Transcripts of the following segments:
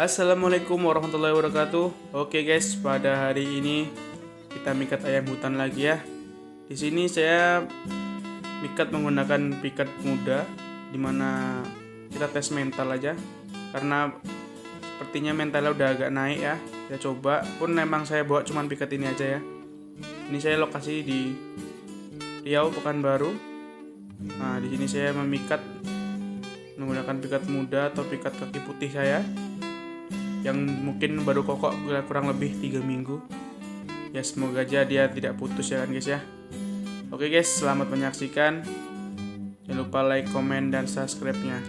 Assalamualaikum warahmatullahi wabarakatuh. Oke guys, pada hari ini kita mikat ayam hutan lagi ya. Di sini saya mikat menggunakan pikat muda, dimana kita tes mental aja. Karena sepertinya mentalnya udah agak naik ya. Kita coba, pun memang saya bawa cuman pikat ini aja ya. Ini saya lokasi di Riau Pekanbaru. Nah, di sini saya memikat menggunakan pikat muda atau pikat kaki putih saya yang mungkin baru kokok kurang lebih tiga minggu ya semoga aja dia tidak putus ya kan guys ya oke guys selamat menyaksikan jangan lupa like comment dan subscribe nya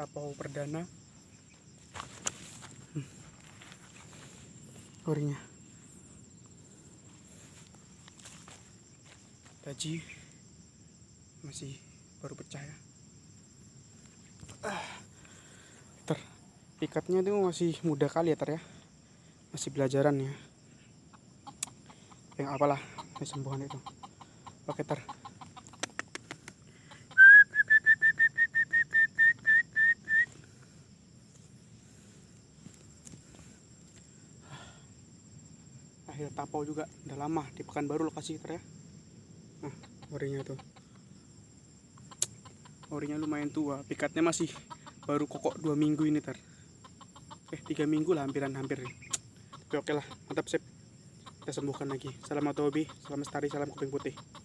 tapau perdana hmm. Taji masih baru pecah ya ah. ter pikatnya itu masih muda kali ya ter ya masih belajaran ya yang apalah kesembuhan itu oke ter akhir tapau juga udah lama di Pekanbaru lokasi ter ya nah orinya tuh orinya lumayan tua pikatnya masih baru kokok dua minggu ini ter eh tiga minggu lah hampiran hampir tapi oke lah mantap sip kita sembuhkan lagi salam atau hobi salam lestari salam kuping putih